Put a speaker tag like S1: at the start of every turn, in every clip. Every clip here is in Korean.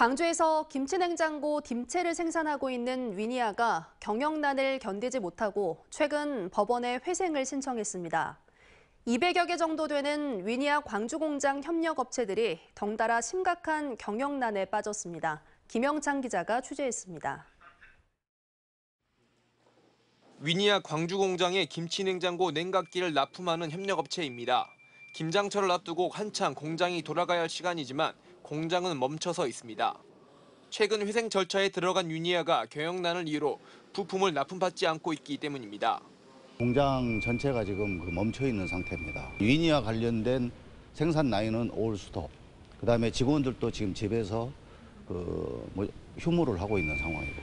S1: 광주에서 김치냉장고 딤채를 생산하고 있는 위니아가 경영난을 견디지 못하고 최근 법원에 회생을 신청했습니다. 200여 개 정도 되는 위니아 광주공장 협력업체들이 덩달아 심각한 경영난에 빠졌습니다. 김영창 기자가 취재했습니다.
S2: 위니아 광주공장의 김치냉장고 냉각기를 납품하는 협력업체입니다. 김장철을 앞두고 한창 공장이 돌아가야 할 시간이지만 공장은 멈춰서 있습니다. 최근 회생 절차에 들어간 유니아가 경영난을 이유로 부품을 납품받지 않고 있기 때문입니다.
S3: 공장 전체가 지금 그 멈춰 있는 상태입니다. 유니아 관련된 생산 라인은 올 스톱. 그다음에 직원들도 지금 집에서 그뭐 휴무를 하고 있는 상황이고.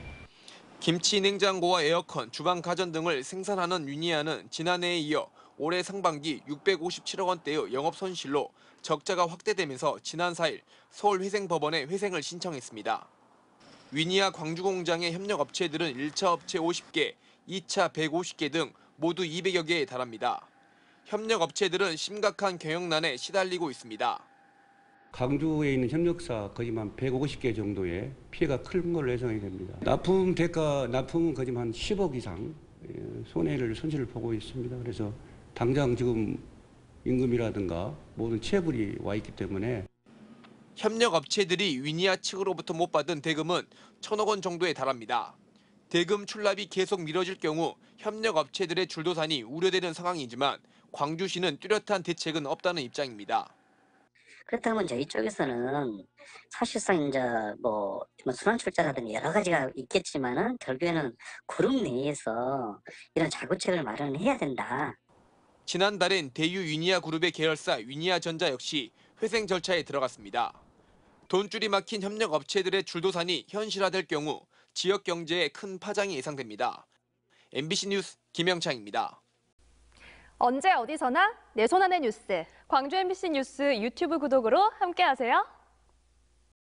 S2: 김치 냉장고와 에어컨, 주방 가전 등을 생산하는 유니아는 지난해에 이어 올해 상반기 657억 원대의 영업 손실로 적자가 확대되면서 지난 4일 서울회생법원에 회생을 신청했습니다. 위니아 광주공장의 협력업체들은 1차 업체 50개, 2차 150개 등 모두 200여 개에 달합니다. 협력업체들은 심각한 경영난에 시달리고 있습니다.
S4: 광주에 있는 협력사 거짓한 150개 정도의 피해가 큰 걸로 예상이 됩니다. 납품 대가 납품은 거짓한 10억 이상 예, 손해를 손실을 보고 있습니다. 그래서 당장 지금 임금이라든가 모든 체불이 와 있기 때문에
S2: 협력업체들이 위니아 측으로부터 못 받은 대금은 천억 원 정도에 달합니다. 대금 출납이 계속 미뤄질 경우 협력업체들의 줄도산이 우려되는 상황이지만 광주시는 뚜렷한 대책은 없다는 입장입니다.
S5: 그렇다면 저희 쪽에서는 사실상 이제 뭐, 뭐 순환 출자라든지 여러 가지가 있겠지만은 결국에는 그룹 내에서 이런 자구책을 마련해야 된다.
S2: 지난달엔 대유 위니아 그룹의 계열사 위니아전자 역시 회생 절차에 들어갔습니다. 돈줄이 막힌 협력 업체들의 줄도산이 현실화될 경우 지역 경제에 큰 파장이 예상됩니다. MBC 뉴스 김영창입니다.
S1: 언제 어디서나 내 손안의 뉴스. 광주 MBC 뉴스 유튜브 구독으로 함께하세요.